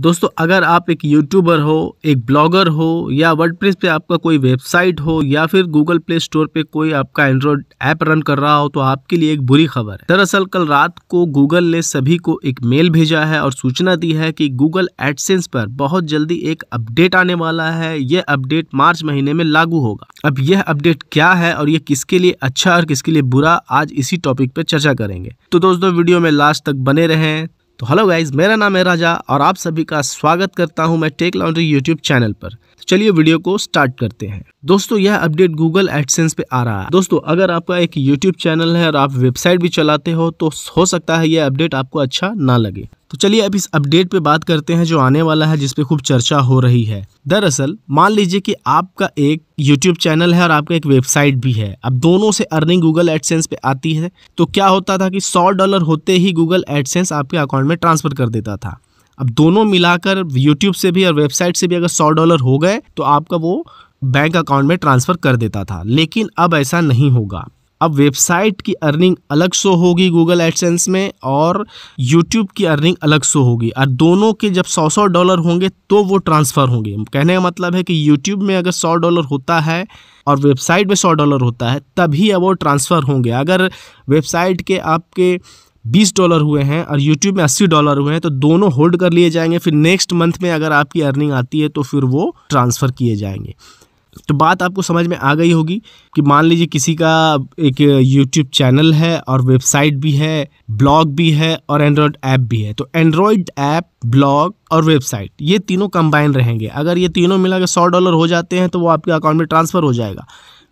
दोस्तों अगर आप एक यूट्यूबर हो एक ब्लॉगर हो या वर्ड पे आपका कोई वेबसाइट हो या फिर गूगल प्ले स्टोर पे कोई आपका एंड्रॉयड ऐप रन कर रहा हो तो आपके लिए एक बुरी खबर है दरअसल कल रात को गूगल ने सभी को एक मेल भेजा है और सूचना दी है कि गूगल एडसेंस पर बहुत जल्दी एक अपडेट आने वाला है यह अपडेट मार्च महीने में लागू होगा अब यह अपडेट क्या है और यह किसके लिए अच्छा और किसके लिए बुरा आज इसी टॉपिक पे चर्चा करेंगे तो दोस्तों वीडियो में लास्ट तक बने रहें तो हेलो गाइज मेरा नाम है राजा और आप सभी का स्वागत करता हूं मैं टेक लॉन्ड्री यूट्यूब चैनल पर तो चलिए वीडियो को स्टार्ट करते हैं दोस्तों यह अपडेट गूगल एडसेंस पे आ रहा है दोस्तों अगर आपका एक यूट्यूब चैनल है और आप वेबसाइट भी चलाते हो तो हो सकता है यह अपडेट आपको अच्छा ना लगे तो चलिए अब इस अपडेट पे बात करते हैं जो आने वाला है जिसपे खूब चर्चा हो रही है दरअसल मान लीजिए कि आपका एक यूट्यूब चैनल है और आपका एक वेबसाइट भी है अब दोनों से अर्निंग गूगल एडसेंस पे आती है तो क्या होता था कि सौ डॉलर होते ही गूगल एडसेंस आपके अकाउंट में ट्रांसफर कर देता था अब दोनों मिलाकर यूट्यूब से भी और वेबसाइट से भी अगर सौ डॉलर हो गए तो आपका वो बैंक अकाउंट में ट्रांसफ़र कर देता था लेकिन अब ऐसा नहीं होगा अब वेबसाइट की अर्निंग अलग शो होगी गूगल एडसेंस में और यूट्यूब की अर्निंग अलग शो होगी और दोनों के जब सौ सौ डॉलर होंगे तो वो ट्रांसफ़र होंगे कहने का मतलब है कि यूट्यूब में अगर सौ डॉलर होता है और वेबसाइट में सौ डॉलर होता है तभी अब वो ट्रांसफ़र होंगे अगर वेबसाइट के आपके बीस डॉलर हुए हैं और यूट्यूब में अस्सी डॉलर हुए हैं तो दोनों होल्ड कर लिए जाएंगे फिर नेक्स्ट मंथ में अगर आपकी अर्निंग आती है तो फिर वो ट्रांसफ़र किए जाएंगे तो बात आपको समझ में आ गई होगी कि मान लीजिए किसी का एक यूट्यूब चैनल है और वेबसाइट भी है ब्लॉग भी है और एंड्रॉयड ऐप भी है तो एंड्रॉयड ऐप ब्लॉग और वेबसाइट ये तीनों कंबाइन रहेंगे अगर ये तीनों मिला के सौ डॉलर हो जाते हैं तो वो आपके अकाउंट में ट्रांसफ़र हो जाएगा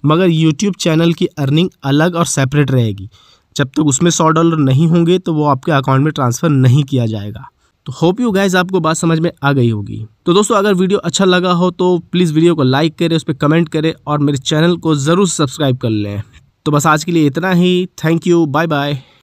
मगर यूट्यूब चैनल की अर्निंग अलग और सेपरेट रहेगी जब तक तो उसमें सौ डॉलर नहीं होंगे तो वो आपके अकाउंट में ट्रांसफ़र नहीं किया जाएगा तो होप यू गाइज आपको बात समझ में आ गई होगी तो दोस्तों अगर वीडियो अच्छा लगा हो तो प्लीज़ वीडियो को लाइक करें उस पर कमेंट करें और मेरे चैनल को ज़रूर सब्सक्राइब कर लें तो बस आज के लिए इतना ही थैंक यू बाय बाय